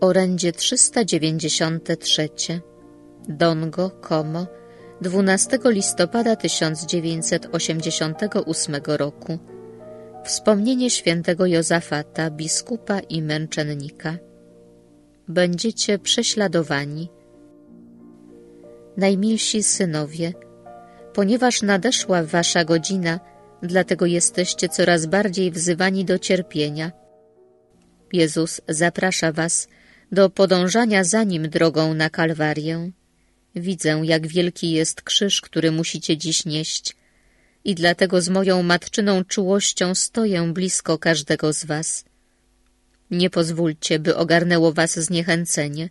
Orędzie 393 Dongo, Como 12 listopada 1988 roku Wspomnienie świętego Jozafata, biskupa i męczennika Będziecie prześladowani Najmilsi synowie, ponieważ nadeszła wasza godzina, dlatego jesteście coraz bardziej wzywani do cierpienia. Jezus zaprasza was do podążania za nim drogą na Kalwarię. Widzę, jak wielki jest krzyż, który musicie dziś nieść i dlatego z moją matczyną czułością stoję blisko każdego z was. Nie pozwólcie, by ogarnęło was zniechęcenie.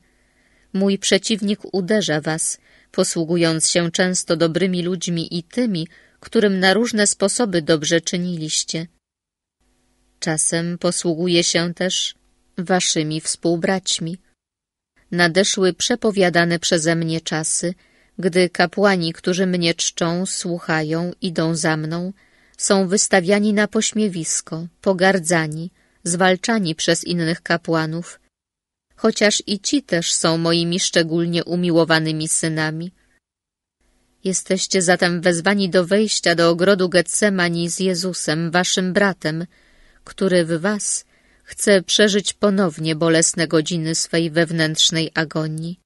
Mój przeciwnik uderza was, posługując się często dobrymi ludźmi i tymi, którym na różne sposoby dobrze czyniliście. Czasem posługuje się też waszymi współbraćmi. Nadeszły przepowiadane przeze mnie czasy, gdy kapłani, którzy mnie czczą, słuchają, idą za mną, są wystawiani na pośmiewisko, pogardzani, zwalczani przez innych kapłanów, chociaż i ci też są moimi szczególnie umiłowanymi synami. Jesteście zatem wezwani do wejścia do ogrodu Getsemani z Jezusem, waszym bratem, który w was chce przeżyć ponownie bolesne godziny swej wewnętrznej agonii.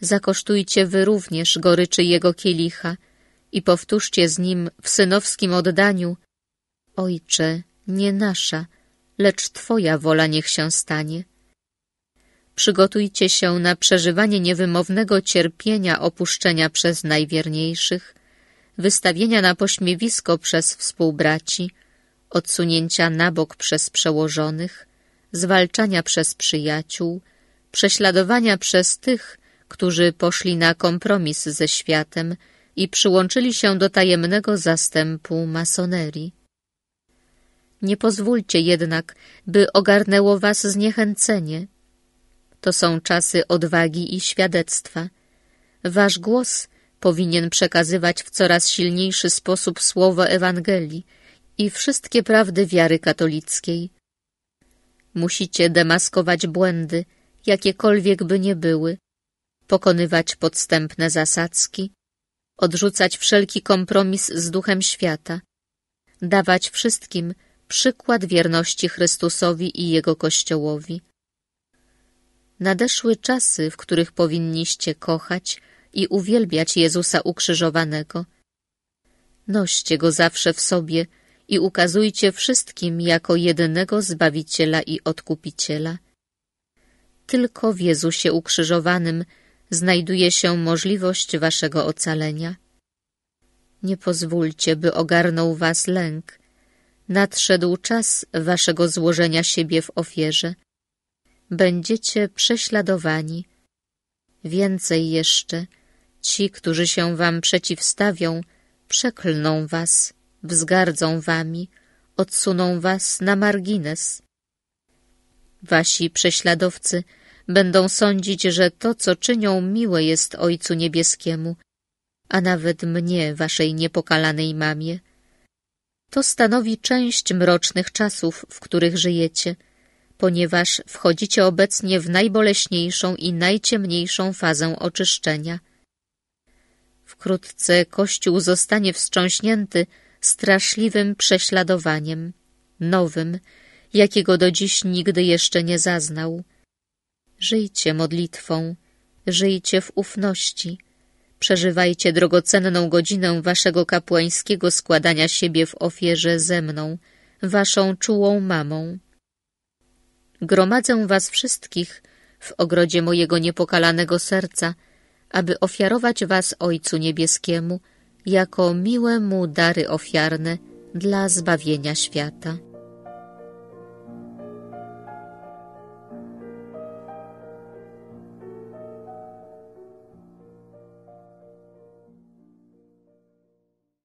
Zakosztujcie wy również goryczy jego kielicha i powtórzcie z nim w synowskim oddaniu Ojcze, nie nasza, lecz Twoja wola niech się stanie. Przygotujcie się na przeżywanie niewymownego cierpienia opuszczenia przez najwierniejszych, wystawienia na pośmiewisko przez współbraci, odsunięcia na bok przez przełożonych, zwalczania przez przyjaciół, prześladowania przez tych, którzy poszli na kompromis ze światem i przyłączyli się do tajemnego zastępu masonerii. Nie pozwólcie jednak, by ogarnęło was zniechęcenie. To są czasy odwagi i świadectwa. Wasz głos powinien przekazywać w coraz silniejszy sposób słowo Ewangelii, i wszystkie prawdy wiary katolickiej. Musicie demaskować błędy, jakiekolwiek by nie były, pokonywać podstępne zasadzki, odrzucać wszelki kompromis z duchem świata, dawać wszystkim przykład wierności Chrystusowi i Jego Kościołowi. Nadeszły czasy, w których powinniście kochać i uwielbiać Jezusa ukrzyżowanego. Noście Go zawsze w sobie, i ukazujcie wszystkim jako jednego Zbawiciela i Odkupiciela. Tylko w Jezusie ukrzyżowanym znajduje się możliwość waszego ocalenia. Nie pozwólcie, by ogarnął was lęk. Nadszedł czas waszego złożenia siebie w ofierze. Będziecie prześladowani. Więcej jeszcze, ci, którzy się wam przeciwstawią, przeklną was wzgardzą wami, odsuną was na margines. Wasi prześladowcy będą sądzić, że to, co czynią, miłe jest Ojcu Niebieskiemu, a nawet mnie, waszej niepokalanej mamie. To stanowi część mrocznych czasów, w których żyjecie, ponieważ wchodzicie obecnie w najboleśniejszą i najciemniejszą fazę oczyszczenia. Wkrótce Kościół zostanie wstrząśnięty straszliwym prześladowaniem, nowym, jakiego do dziś nigdy jeszcze nie zaznał. Żyjcie modlitwą, żyjcie w ufności, przeżywajcie drogocenną godzinę waszego kapłańskiego składania siebie w ofierze ze mną, waszą czułą mamą. Gromadzę was wszystkich w ogrodzie mojego niepokalanego serca, aby ofiarować was Ojcu Niebieskiemu, jako miłe mu dary ofiarne dla zbawienia świata.